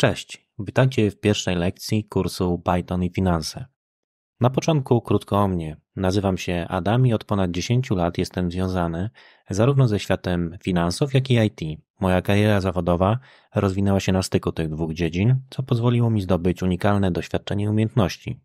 Cześć, witajcie w pierwszej lekcji kursu Python i Finanse. Na początku krótko o mnie. Nazywam się Adam i od ponad 10 lat jestem związany zarówno ze światem finansów, jak i IT. Moja kariera zawodowa rozwinęła się na styku tych dwóch dziedzin, co pozwoliło mi zdobyć unikalne doświadczenie i umiejętności.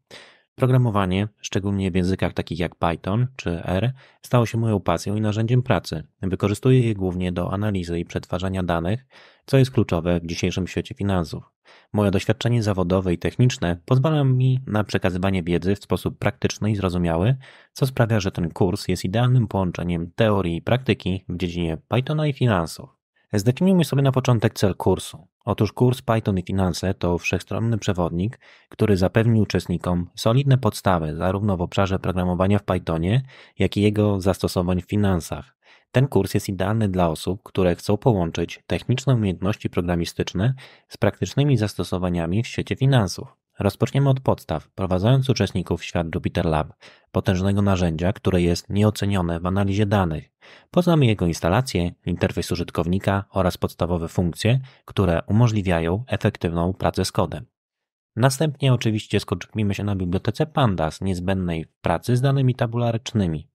Programowanie, szczególnie w językach takich jak Python czy R, stało się moją pasją i narzędziem pracy. Wykorzystuję je głównie do analizy i przetwarzania danych, co jest kluczowe w dzisiejszym świecie finansów. Moje doświadczenie zawodowe i techniczne pozwala mi na przekazywanie wiedzy w sposób praktyczny i zrozumiały, co sprawia, że ten kurs jest idealnym połączeniem teorii i praktyki w dziedzinie Pythona i finansów. Zdefiniujmy sobie na początek cel kursu. Otóż kurs Python i Finanse to wszechstronny przewodnik, który zapewni uczestnikom solidne podstawy zarówno w obszarze programowania w Pythonie, jak i jego zastosowań w finansach. Ten kurs jest idealny dla osób, które chcą połączyć techniczne umiejętności programistyczne z praktycznymi zastosowaniami w świecie finansów. Rozpoczniemy od podstaw, prowadząc uczestników w świat Jupyter Lab, potężnego narzędzia, które jest nieocenione w analizie danych. Poznamy jego instalację, interfejs użytkownika oraz podstawowe funkcje, które umożliwiają efektywną pracę z kodem. Następnie oczywiście skupimy się na bibliotece Pandas niezbędnej w pracy z danymi tabularycznymi.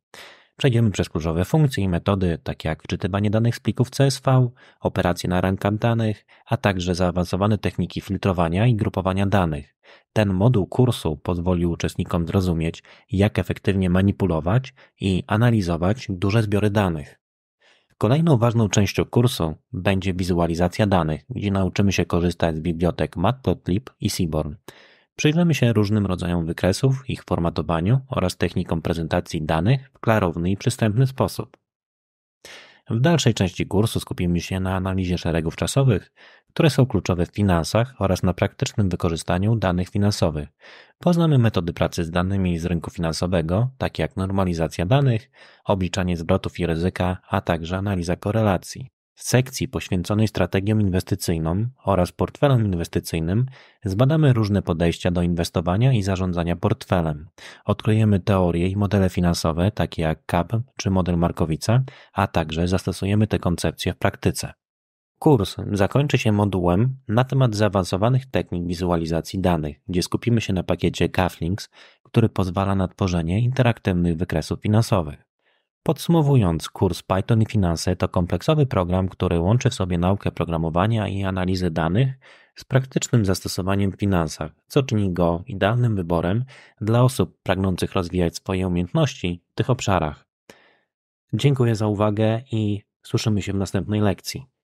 Przejdziemy przez kluczowe funkcje i metody, takie jak wczytywanie danych z plików CSV, operacje na rankach danych, a także zaawansowane techniki filtrowania i grupowania danych. Ten moduł kursu pozwoli uczestnikom zrozumieć, jak efektywnie manipulować i analizować duże zbiory danych. Kolejną ważną częścią kursu będzie wizualizacja danych, gdzie nauczymy się korzystać z bibliotek Matplotlib i Seaborn. Przyjrzymy się różnym rodzajom wykresów, ich formatowaniu oraz technikom prezentacji danych w klarowny i przystępny sposób. W dalszej części kursu skupimy się na analizie szeregów czasowych, które są kluczowe w finansach oraz na praktycznym wykorzystaniu danych finansowych. Poznamy metody pracy z danymi z rynku finansowego, takie jak normalizacja danych, obliczanie zwrotów i ryzyka, a także analiza korelacji. W sekcji poświęconej strategiom inwestycyjnym oraz portfelom inwestycyjnym zbadamy różne podejścia do inwestowania i zarządzania portfelem. Odkryjemy teorie i modele finansowe, takie jak CAP czy model Markowica, a także zastosujemy te koncepcje w praktyce. Kurs zakończy się modułem na temat zaawansowanych technik wizualizacji danych, gdzie skupimy się na pakiecie CAFLINKS, który pozwala na tworzenie interaktywnych wykresów finansowych. Podsumowując, kurs Python i Finanse to kompleksowy program, który łączy w sobie naukę programowania i analizy danych z praktycznym zastosowaniem w finansach, co czyni go idealnym wyborem dla osób pragnących rozwijać swoje umiejętności w tych obszarach. Dziękuję za uwagę i słyszymy się w następnej lekcji.